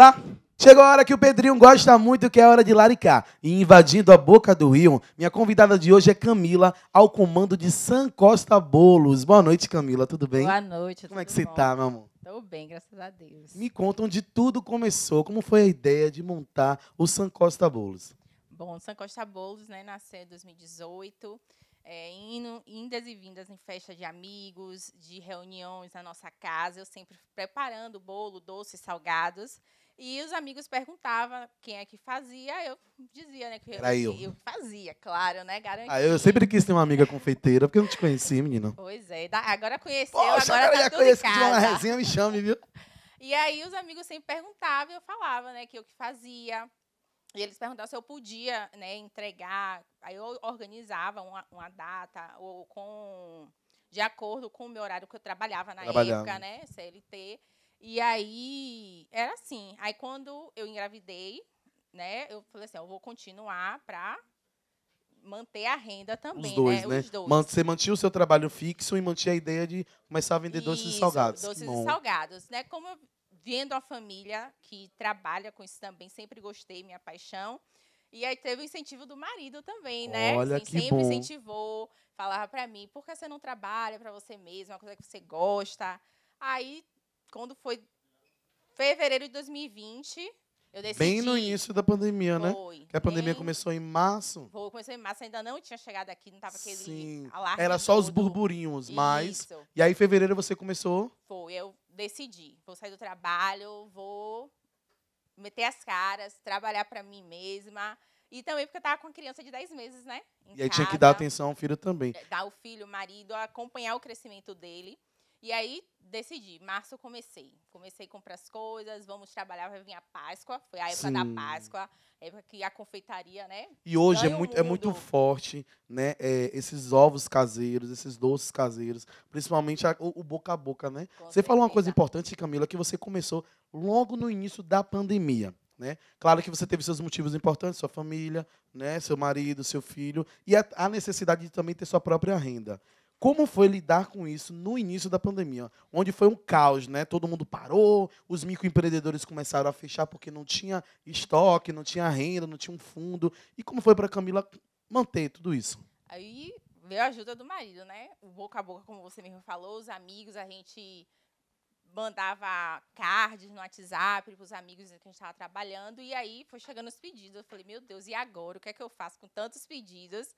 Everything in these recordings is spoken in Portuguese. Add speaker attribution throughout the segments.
Speaker 1: Lá. Tá? Chegou a hora que o Pedrinho gosta muito, que é a hora de laricar. E invadindo a boca do rio, minha convidada de hoje é Camila, ao comando de San Costa Bolos. Boa noite, Camila, tudo bem? Boa
Speaker 2: noite, Como é que você tá, meu amor? Tô bem, graças a Deus. Me
Speaker 1: conta onde tudo começou, como foi a ideia de montar o San Costa Bolos?
Speaker 2: Bom, o San Costa Bolos né, nasceu em 2018, é, indo, indas e vindas em festas de amigos, de reuniões na nossa casa, eu sempre preparando bolo, doces, salgados. E os amigos perguntavam quem é que fazia, eu dizia, né, que Era eu, eu. eu fazia, claro, né, garantia. Ah, eu
Speaker 1: sempre quis ter uma amiga confeiteira, porque eu não te conheci, menino.
Speaker 2: Pois é, agora conheceu, Poxa, agora tá já tudo conheci, em casa. uma resenha,
Speaker 1: me chame, viu?
Speaker 2: e aí os amigos sempre perguntavam, eu falava, né, que eu que fazia. E eles perguntaram se eu podia né, entregar. Aí eu organizava uma, uma data, ou com de acordo com o meu horário que eu trabalhava na época, né? CLT. E aí era assim. Aí quando eu engravidei, né? Eu falei assim, eu vou continuar para manter a renda também, Os dois, né? né? Os dois. Você
Speaker 1: mantinha o seu trabalho fixo e mantinha a ideia de começar a vender Isso, doces e salgados. Doces e
Speaker 2: salgados, né? Como eu vendo a família que trabalha com isso também, sempre gostei, minha paixão. E aí teve o incentivo do marido também, né? Olha assim, que sempre bom. incentivou, falava para mim, por que você não trabalha para você mesma, é uma coisa que você gosta? Aí, quando foi fevereiro de 2020, eu decidi... Bem no início
Speaker 1: da pandemia, né? Foi. Que a pandemia bem... começou em março.
Speaker 2: Foi, começou em março, ainda não tinha chegado aqui, não tava aquele Sim. alarme. Era só todo. os
Speaker 1: burburinhos, mas... Isso. E aí, em fevereiro, você começou...
Speaker 2: Foi, eu decidi, vou sair do trabalho, vou meter as caras, trabalhar para mim mesma. E também porque eu tava com uma criança de 10 meses, né? Em e aí casa, tinha que dar atenção ao filho também. É, dar o filho, o marido, acompanhar o crescimento dele. E aí decidi, março comecei. Comecei a comprar as coisas, vamos trabalhar, vai vir a Páscoa. Foi a época Sim. da Páscoa, época que a confeitaria, né? E hoje é muito, é muito
Speaker 1: forte, né? É, esses ovos caseiros, esses doces caseiros, principalmente a, o, o, boca a boca, né? Com você certeza. falou uma coisa importante, Camila, que você começou logo no início da pandemia. Né? Claro que você teve seus motivos importantes, sua família, né? seu marido, seu filho, e a, a necessidade de também ter sua própria renda. Como foi lidar com isso no início da pandemia, onde foi um caos, né? Todo mundo parou, os microempreendedores começaram a fechar porque não tinha estoque, não tinha renda, não tinha um fundo. E como foi para Camila manter tudo isso?
Speaker 2: Aí veio a ajuda do marido, né? O boca a boca, como você mesmo falou, os amigos, a gente mandava cards no WhatsApp para os amigos que a gente estava trabalhando. E aí foi chegando os pedidos. Eu falei, meu Deus, e agora? O que é que eu faço com tantos pedidos?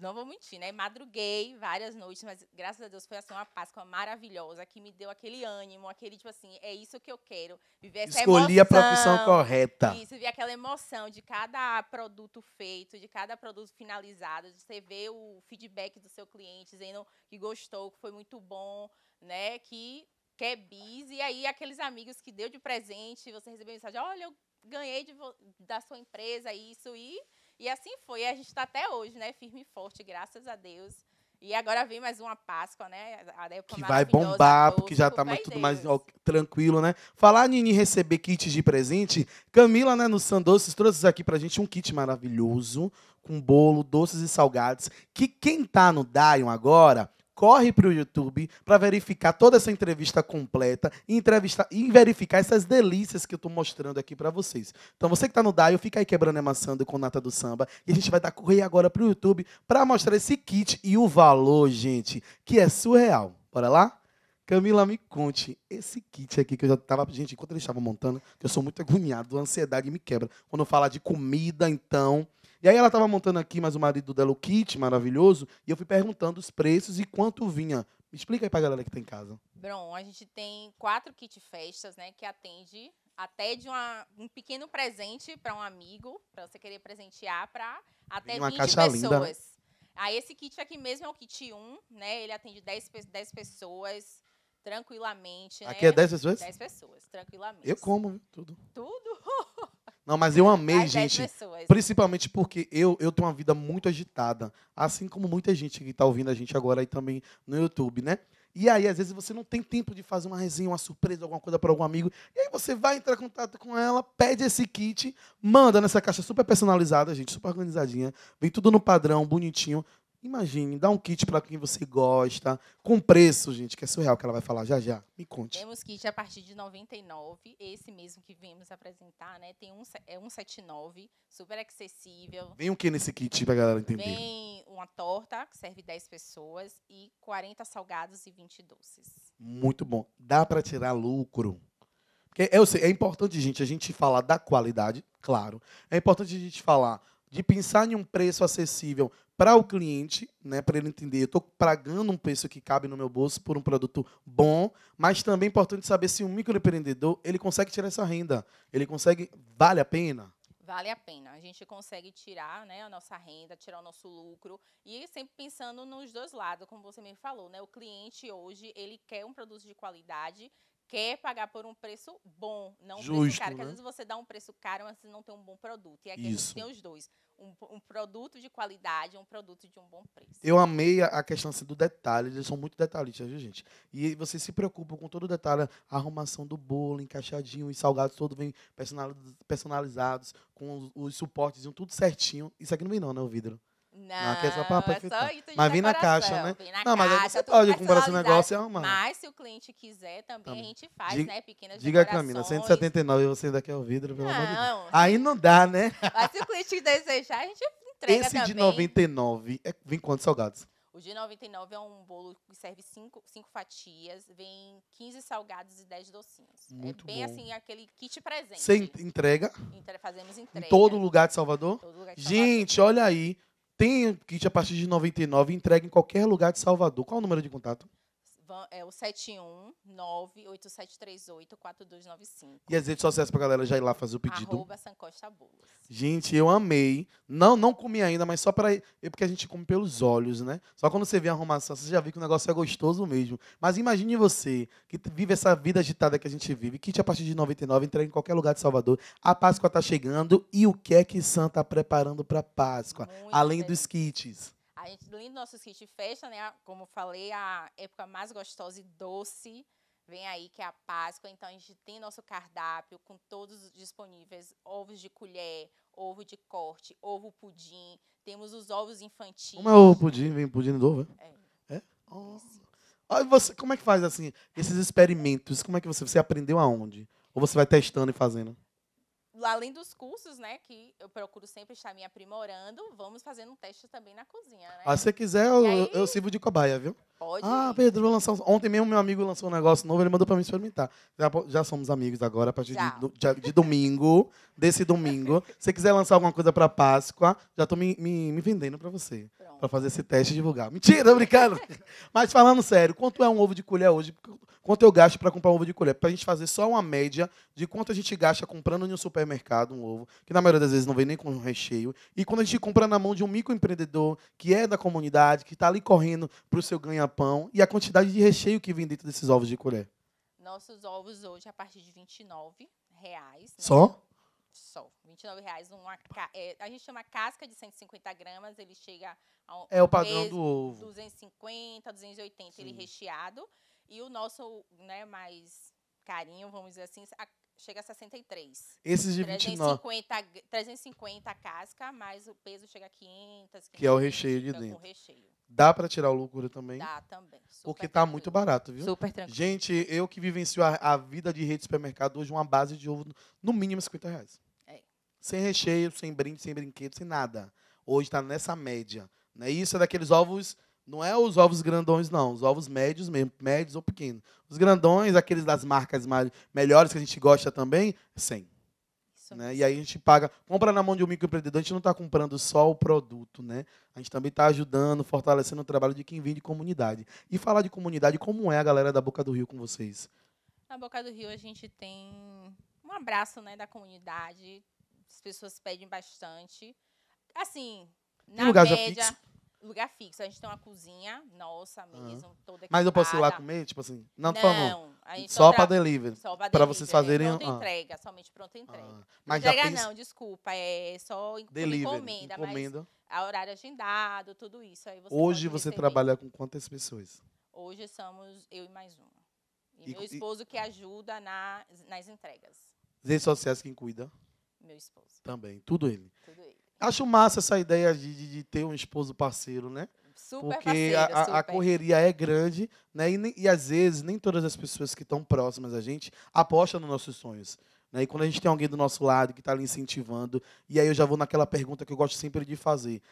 Speaker 2: não vou mentir, né? Madruguei várias noites, mas graças a Deus foi assim uma Páscoa maravilhosa que me deu aquele ânimo, aquele tipo assim, é isso que eu quero, viver essa Escolhi emoção. Escolhi a profissão correta. Isso, vi aquela emoção de cada produto feito, de cada produto finalizado, de você ver o feedback do seu cliente dizendo que gostou, que foi muito bom, né? Que quer é bis, e aí aqueles amigos que deu de presente, você recebeu mensagem, olha, eu ganhei de, da sua empresa isso e e assim foi, a gente está até hoje, né? Firme e forte, graças a Deus. E agora vem mais uma Páscoa, né? A época que vai bombar, porque já tá mais, tudo mais ó,
Speaker 1: tranquilo, né? Falar Nini receber kits de presente, Camila, né, no Sandoces, trouxe aqui pra gente um kit maravilhoso, com bolo, doces e salgados, que quem tá no Dion agora corre para o YouTube para verificar toda essa entrevista completa e, entrevista, e verificar essas delícias que eu estou mostrando aqui para vocês. Então, você que está no Daio, fica aí quebrando a maçã com nata do samba. E a gente vai dar correr agora para o YouTube para mostrar esse kit e o valor, gente, que é surreal. Bora lá? Camila, me conte, esse kit aqui que eu já tava, gente, enquanto gente estava montando, eu sou muito agoniado, a ansiedade me quebra. Quando eu falar de comida, então, e aí ela estava montando aqui, mas o marido dela, o kit maravilhoso, e eu fui perguntando os preços e quanto vinha. Me explica aí pra galera que tá em casa.
Speaker 2: Bom, a gente tem quatro kit festas, né, que atende até de uma, um pequeno presente para um amigo, para você querer presentear para até uma 20 né? pessoas. Linda, Aí esse kit aqui mesmo é o kit 1, né? Ele atende 10, 10 pessoas tranquilamente, Aqui é né? é 10 pessoas? 10 pessoas, tranquilamente. Eu como, tudo. Tudo? Não, mas eu amei, As gente. Pessoas.
Speaker 1: Principalmente porque eu, eu tenho uma vida muito agitada. Assim como muita gente que está ouvindo a gente agora aí também no YouTube, né? E aí, às vezes, você não tem tempo de fazer uma resenha, uma surpresa, alguma coisa para algum amigo. E aí você vai entrar em contato com ela, pede esse kit, manda nessa caixa super personalizada, gente, super organizadinha. Vem tudo no padrão, bonitinho. Imagine, dá um kit para quem você gosta, com preço, gente, que é surreal que ela vai falar já já. Me conte.
Speaker 2: Temos kit a partir de 99, esse mesmo que viemos apresentar, né? Tem um é 179, super acessível. Vem
Speaker 1: o que nesse kit pra galera entender?
Speaker 2: Vem uma torta, que serve 10 pessoas e 40 salgados e 20 doces.
Speaker 1: Muito bom. Dá para tirar lucro. Porque eu sei, é importante, gente, a gente falar da qualidade, claro. É importante a gente falar de pensar em um preço acessível para o cliente, né, para ele entender, eu estou pagando um preço que cabe no meu bolso por um produto bom, mas também é importante saber se um microempreendedor ele consegue tirar essa renda, ele consegue, vale a pena?
Speaker 2: Vale a pena. A gente consegue tirar né, a nossa renda, tirar o nosso lucro e sempre pensando nos dois lados, como você mesmo falou, né? O cliente hoje ele quer um produto de qualidade quer pagar por um preço bom, não um preço caro. Porque né? às vezes você dá um preço caro, mas você não tem um bom produto. E aqui é Isso. a gente tem os dois. Um, um produto de qualidade e um produto de um bom
Speaker 1: preço. Eu amei a questão assim, do detalhe. Eles são muito detalhistas, viu, gente? E vocês se preocupam com todo o detalhe. A arrumação do bolo, encaixadinho, os salgados todo vem personalizados, com os, os suportes, tudo certinho. Isso aqui não vem não, né, o vidro? Não, não que é só é tá. de Mas vim na caixa, né? na não, mas caixa, você pode comprar esse negócio e é arrumar.
Speaker 2: Mas se o cliente quiser, também, também. Tá a gente faz, diga, né? Pequenas Diga, Camila, 179
Speaker 1: e você ainda quer o vidro, pelo não. amor de Deus. Aí não dá, né?
Speaker 2: Mas se o cliente desejar, a gente entrega esse também. Esse de
Speaker 1: 99, é, vem quantos salgados?
Speaker 2: O de 99 é um bolo que serve cinco, cinco fatias, vem 15 salgados e 10 docinhos. É Muito é bem bom. assim, aquele kit presente. Você entrega? Entre, fazemos entrega. Em todo lugar de Salvador? Todo lugar de
Speaker 1: Gente, Salvador. olha aí. Tem kit a partir de 99 entrega em qualquer lugar de Salvador. Qual o número de contato?
Speaker 2: é o 71987384295.
Speaker 1: E as redes sociais a galera já ir lá fazer o pedido. Arroba Gente, eu amei. Não, não comi ainda, mas só para é Porque a gente come pelos olhos, né? Só quando você vê a arrumação, você já vê que o negócio é gostoso mesmo. Mas imagine você, que vive essa vida agitada que a gente vive, kit a partir de 99, entrega em qualquer lugar de Salvador. A Páscoa tá chegando e o que é que Santa tá preparando para Páscoa? Muito além dos kits
Speaker 2: a gente, lindo nosso kit festa, né? Como falei, a época mais gostosa e doce vem aí, que é a Páscoa. Então, a gente tem nosso cardápio com todos disponíveis: ovos de colher, ovo de corte, ovo pudim. Temos os ovos infantis. Como
Speaker 1: é ovo pudim? Vem pudim do ovo? É. é?
Speaker 2: Oh. você, como é que
Speaker 1: faz assim, esses experimentos? Como é que você, você aprendeu aonde? Ou você vai testando e fazendo?
Speaker 2: além dos cursos, né, que eu procuro sempre estar me aprimorando, vamos fazendo um teste também na cozinha, né?
Speaker 1: Ah, se você quiser, eu, aí... eu sirvo de cobaia, viu? Pode. Ah, Pedro, vou lançar um... ontem mesmo meu amigo lançou um negócio novo, ele mandou para mim experimentar. Já, já, somos amigos agora, a partir de, de, de, domingo, desse domingo. Se você quiser lançar alguma coisa para Páscoa, já estou me, me, me, vendendo para você, para fazer esse teste e divulgar. Mentira, brincando. Mas falando sério, quanto é um ovo de colher hoje? quanto eu gasto para comprar um ovo de colher. Para a gente fazer só uma média de quanto a gente gasta comprando em um supermercado um ovo, que na maioria das vezes não vem nem com recheio. E quando a gente compra na mão de um microempreendedor que é da comunidade, que está ali correndo para o seu ganha-pão, e a quantidade de recheio que vem dentro desses ovos de colher.
Speaker 2: Nossos ovos hoje, a partir de 29 reais. Né? Só? Só. 29 reais. Uma ca... é, a gente chama casca de 150 gramas, ele chega a um, É o padrão do ovo. 250, 280, Sim. ele recheado. E o nosso, né, mais carinho, vamos dizer assim, a, chega a 63. Esses de 29. 350, 350 a casca, mas o peso chega a 500. 500 que é o recheio de dentro. O Recheio.
Speaker 1: Dá para tirar o loucura também? Dá também. porque tá tranquilo. muito barato, viu? Super tranquilo. Gente, eu que vivencio a, a, vida de rede de supermercado, hoje uma base de ovo, no mínimo 50 é reais. É. Sem recheio, sem brinde, sem brinquedo, sem nada. Hoje está nessa média. Né? Isso é daqueles ovos não é os ovos grandões, não. Os ovos médios mesmo, médios ou pequenos. Os grandões, aqueles das marcas mais, melhores que a gente gosta também, 100. Né? E aí a gente paga, compra na mão de um microempreendedor, a gente não está comprando só o produto, né? A gente também está ajudando, fortalecendo o trabalho de quem vem de comunidade. E falar de comunidade, como é a galera da Boca do Rio com vocês?
Speaker 2: Na Boca do Rio a gente tem um abraço, né, da comunidade. As pessoas pedem bastante. Assim, na lugar média, já fixo? Lugar fixo. A gente tem uma cozinha nossa mesmo, uhum. toda equipada. Mas eu posso ir lá comer? Tipo assim, não, tô falando. Só, para delivery. Só para vocês né? fazerem. Pronta ah. entrega, somente pronta ah, entrega. Ah. Mas entrega não, desculpa. É só delivery, encomenda. encomenda. Mas a horário agendado, tudo isso. Aí você Hoje você trabalha com
Speaker 1: quantas pessoas?
Speaker 2: Hoje somos eu e mais uma. E, e meu esposo e... que ajuda na, nas entregas.
Speaker 1: Redes sociais quem cuida? Meu esposo. Também, tudo ele. Tudo ele. Acho massa essa ideia de, de, de ter um esposo parceiro, né? Super Porque parceiro, a, super. a, correria é grande, né? E, e às vezes nem todas as pessoas que estão próximas a gente apostam nos nossos sonhos. Né? E quando a gente tem alguém do nosso lado que está ali incentivando, e aí eu já vou naquela pergunta que eu gosto sempre de fazer: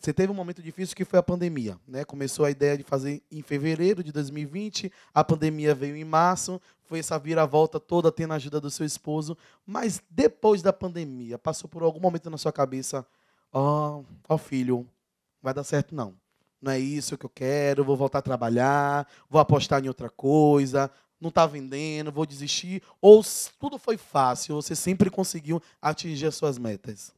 Speaker 1: você teve um momento difícil que foi a pandemia, né? Começou a ideia de fazer em fevereiro de 2020, a pandemia veio em março, foi essa viravolta toda tendo a ajuda do seu esposo, mas depois da pandemia, passou por algum momento na sua cabeça, ó, oh, oh, filho, vai dar certo não. Não é isso que eu quero, vou voltar a trabalhar, vou apostar em outra coisa, não está vendendo, vou desistir, ou tudo foi fácil, você sempre conseguiu atingir as suas metas?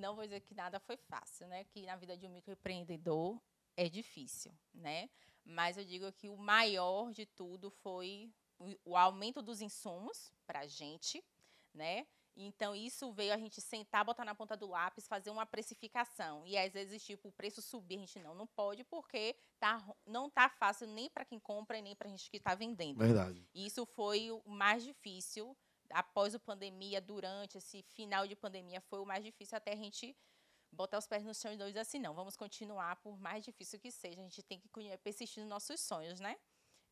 Speaker 2: não vou dizer que nada foi fácil, né? Que na vida de um microempreendedor é difícil, né? Mas eu digo que o maior de tudo foi o aumento dos insumos para a gente, né? Então, isso veio a gente sentar, botar na ponta do lápis, fazer uma precificação. E às vezes, tipo, o preço subir, a gente não, não pode, porque tá, não tá fácil nem para quem compra e nem para a gente que está vendendo. Verdade. isso foi o mais difícil após a pandemia, durante esse final de pandemia, foi o mais difícil até a gente botar os pés no chão e dizer assim, não, vamos continuar por mais difícil que seja, a gente tem que persistir nos nossos sonhos, né?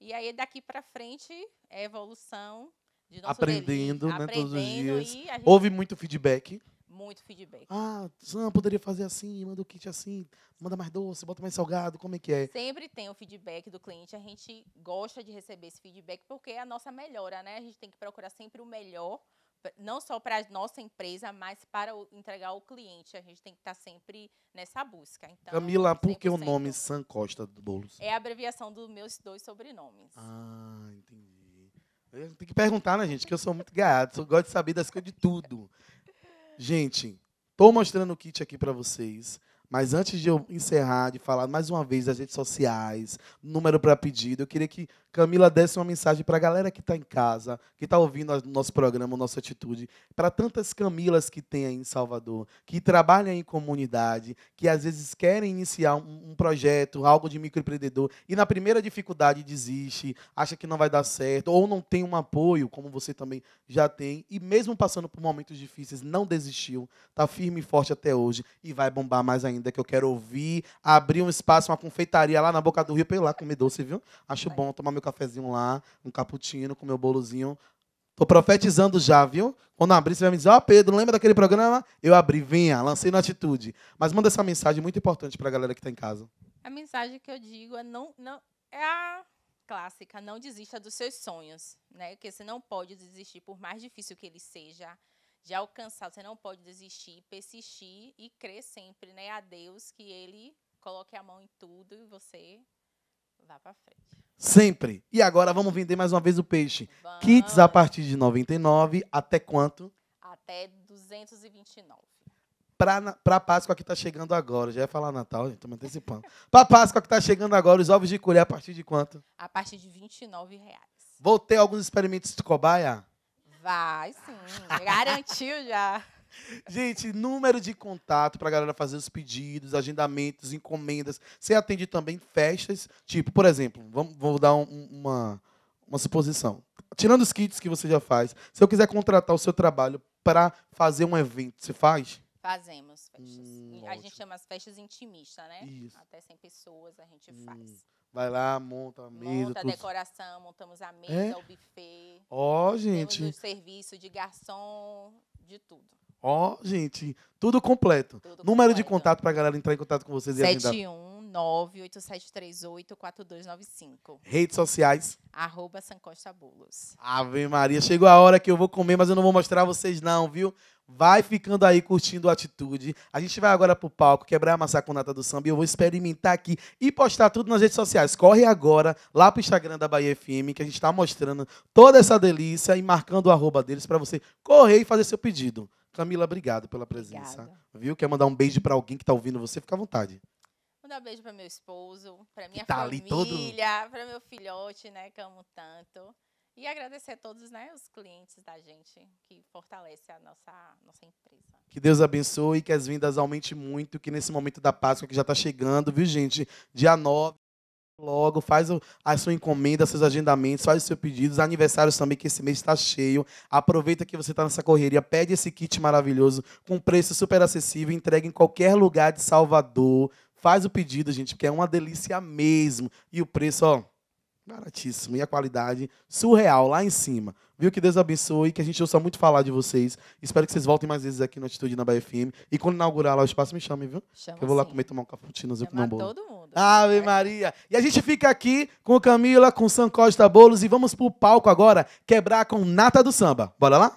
Speaker 2: E aí daqui para frente é evolução de nosso aprendendo, delírio, né, aprendendo todos os dias. Gente... Houve muito
Speaker 1: feedback.
Speaker 2: Muito feedback. Ah,
Speaker 1: Sam, poderia fazer assim, manda o kit assim, manda mais doce, bota mais salgado, como é que é?
Speaker 2: Sempre tem o feedback do cliente, a gente gosta de receber esse feedback porque é a nossa melhora, né? A gente tem que procurar sempre o melhor, não só para a nossa empresa, mas para o, entregar ao cliente. A gente tem que estar tá sempre nessa busca. Então, Camila, por que o nome
Speaker 1: Sam Costa do Boulos?
Speaker 2: É a abreviação dos meus dois sobrenomes. Ah, entendi.
Speaker 1: Tem que perguntar, né, gente? Que eu sou muito gato, eu gosto de saber das coisas de tudo. Gente, estou mostrando o kit aqui para vocês. Mas antes de eu encerrar, de falar mais uma vez das redes sociais, número para pedido, eu queria que Camila desse uma mensagem para a galera que está em casa, que está ouvindo o nosso programa, a nossa atitude, para tantas Camilas que tem aí em Salvador, que trabalham em comunidade, que às vezes querem iniciar um, um projeto, algo de microempreendedor, e na primeira dificuldade desiste, acha que não vai dar certo, ou não tem um apoio, como você também já tem, e mesmo passando por momentos difíceis, não desistiu, está firme e forte até hoje e vai bombar mais ainda ainda, que eu quero ouvir. Abrir um espaço, uma confeitaria lá na Boca do Rio, para ir lá comer doce, viu? Acho bom tomar meu cafezinho lá, um cappuccino com meu bolozinho. Tô profetizando já, viu? Quando abrir, você vai me dizer, ó, oh, Pedro, lembra daquele programa? Eu abri, venha, lancei na atitude. Mas manda essa mensagem muito importante para a galera que está em casa.
Speaker 2: A mensagem que eu digo é não, não é a clássica, não desista dos seus sonhos, né? Porque você não pode desistir, por mais difícil que ele seja, de alcançar. Você não pode desistir, persistir e crer sempre, né? A Deus que Ele coloque a mão em tudo e você
Speaker 1: vá para frente. Sempre. E agora vamos vender mais uma vez o peixe. Vamos. Kits a partir de 99 até quanto?
Speaker 2: Até 229
Speaker 1: para Páscoa que está chegando agora. Já ia falar Natal, estou me antecipando. para Páscoa que está chegando agora, os ovos de colher a partir de quanto?
Speaker 2: A partir de R$ 29 reais.
Speaker 1: Vou ter alguns experimentos de cobaia?
Speaker 2: Vai sim, garantiu já.
Speaker 1: Gente, número de contato para a galera fazer os pedidos, agendamentos, encomendas. Você atende também festas, tipo, por exemplo, vamos, vou dar um, uma, uma suposição. Tirando os kits que você já faz, se eu quiser contratar o seu trabalho para fazer um evento, você faz?
Speaker 2: Fazemos festas. Hum, a ótimo. gente chama as festas intimistas, né? Isso. Até 100 pessoas a gente hum. faz.
Speaker 1: Vai lá, monta a mesa. Monta a tudo. decoração,
Speaker 2: montamos a é? mesa, é? o buffet. Ó, oh, gente. Temos o serviço de garçom, de tudo.
Speaker 1: Ó, oh, gente, tudo completo. Tudo Número completo. de contato para a galera entrar em contato com vocês 71
Speaker 2: e 987384295.
Speaker 1: Redes sociais.
Speaker 2: Arroba Sancosta Bolos.
Speaker 1: Ave Maria, chegou a hora que eu vou comer, mas eu não vou mostrar a vocês não, viu? Vai ficando aí curtindo a atitude. A gente vai agora pro palco quebrar a nata do samba e eu vou experimentar aqui e postar tudo nas redes sociais. Corre agora lá pro Instagram da Bahia FM que a gente está mostrando toda essa delícia e marcando o arroba deles para você correr e fazer seu pedido. Camila, obrigado pela presença. Obrigada. Viu? Quer mandar um beijo para alguém que está ouvindo você? Fica à vontade
Speaker 2: mandar um beijo para meu esposo, para minha tá família, todo... para meu filhote, né, que amo tanto. E agradecer a todos né, os clientes da gente que fortalece a nossa, nossa
Speaker 1: empresa. Que Deus abençoe, que as vendas aumente muito, que nesse momento da Páscoa que já está chegando, viu, gente? Dia 9. Logo, faz a sua encomenda, seus agendamentos, faz os seus pedidos, aniversários também, que esse mês está cheio. Aproveita que você está nessa correria, pede esse kit maravilhoso, com preço super acessível, entrega em qualquer lugar de Salvador. Faz o pedido, gente, porque é uma delícia mesmo. E o preço, ó, baratíssimo. E a qualidade surreal lá em cima. Viu? Que Deus abençoe, que a gente ouça muito falar de vocês. Espero que vocês voltem mais vezes aqui no Atitude na Bahia FM. E quando inaugurar lá o espaço, me chame, viu? Chama que eu vou lá comer, tomar um cappuccino, eu um bolo. todo mundo. Ave Maria. E a gente fica aqui com Camila, com Sam Costa Bolos e vamos pro palco agora, quebrar com Nata do Samba. Bora lá?